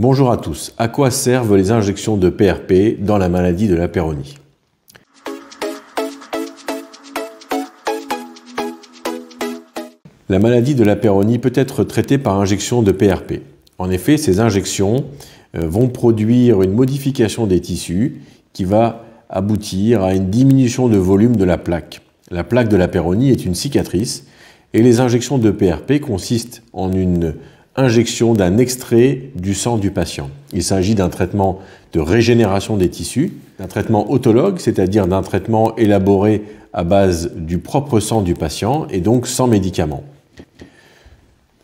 Bonjour à tous. À quoi servent les injections de PRP dans la maladie de la péronie La maladie de la péronie peut être traitée par injection de PRP. En effet, ces injections euh, vont produire une modification des tissus qui va aboutir à une diminution de volume de la plaque. La plaque de la péronie est une cicatrice et les injections de PRP consistent en une injection d'un extrait du sang du patient. Il s'agit d'un traitement de régénération des tissus, d'un traitement autologue, c'est-à-dire d'un traitement élaboré à base du propre sang du patient et donc sans médicaments.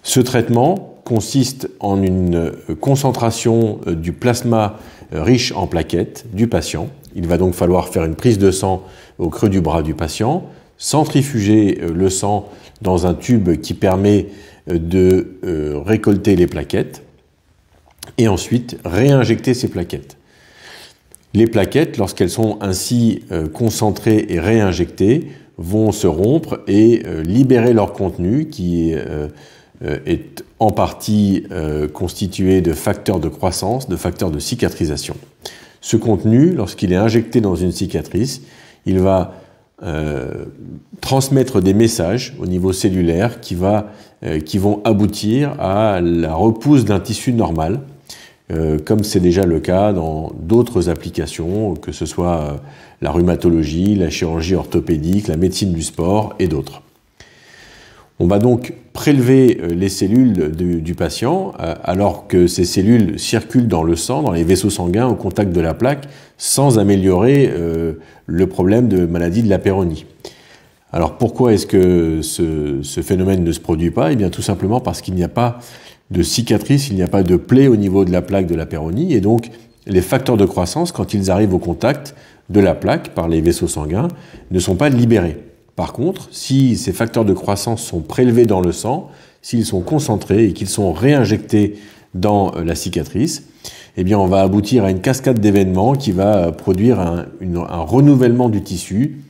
Ce traitement consiste en une concentration euh, du plasma euh, riche en plaquettes du patient. Il va donc falloir faire une prise de sang au creux du bras du patient, centrifuger euh, le sang dans un tube qui permet de euh, récolter les plaquettes et ensuite réinjecter ces plaquettes. Les plaquettes, lorsqu'elles sont ainsi euh, concentrées et réinjectées, vont se rompre et euh, libérer leur contenu qui est en partie constitué de facteurs de croissance, de facteurs de cicatrisation. Ce contenu, lorsqu'il est injecté dans une cicatrice, il va euh, transmettre des messages au niveau cellulaire qui, va, euh, qui vont aboutir à la repousse d'un tissu normal, euh, comme c'est déjà le cas dans d'autres applications, que ce soit la rhumatologie, la chirurgie orthopédique, la médecine du sport et d'autres. On va donc prélever euh, les cellules du patient euh, alors que ces cellules circulent dans le sang, dans les vaisseaux sanguins au contact de la plaque, sans améliorer euh, le problème de maladie de la péronie. Alors pourquoi est-ce que ce, phénomène ne se produit pas Eh bien tout simplement parce qu'il n'y a pas de cicatrice, il n'y a pas de plaie au niveau de la plaque de la péronie, et donc les facteurs de croissance, quand ils arrivent au contact de la plaque par les vaisseaux sanguins, ne sont pas libérés. Par contre, si ces facteurs de croissance sont prélevés dans le sang, s'ils sont concentrés et qu'ils sont réinjectés dans euh, la cicatrice, eh bien on va aboutir à une cascade d'événements qui va euh, produire un, renouvellement du tissu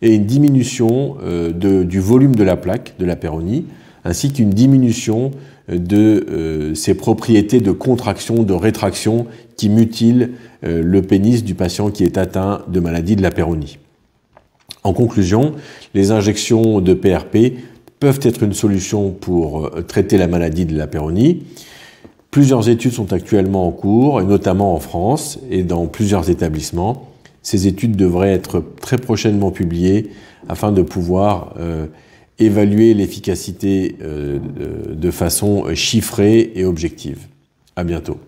et une diminution euh, du volume de la plaque, de la péronie, ainsi qu'une diminution de ces ses propriétés de contraction, de rétraction qui mutilent le pénis du patient qui est atteint de maladie de la péronie. En conclusion, les injections de PRP peuvent être une solution pour euh, traiter la maladie de la péronie. Plusieurs études sont actuellement en cours, notamment en France et dans plusieurs établissements. Ces études devraient être très prochainement publiées afin de pouvoir euh, évaluer l'efficacité euh, de façon chiffrée et objective. À bientôt.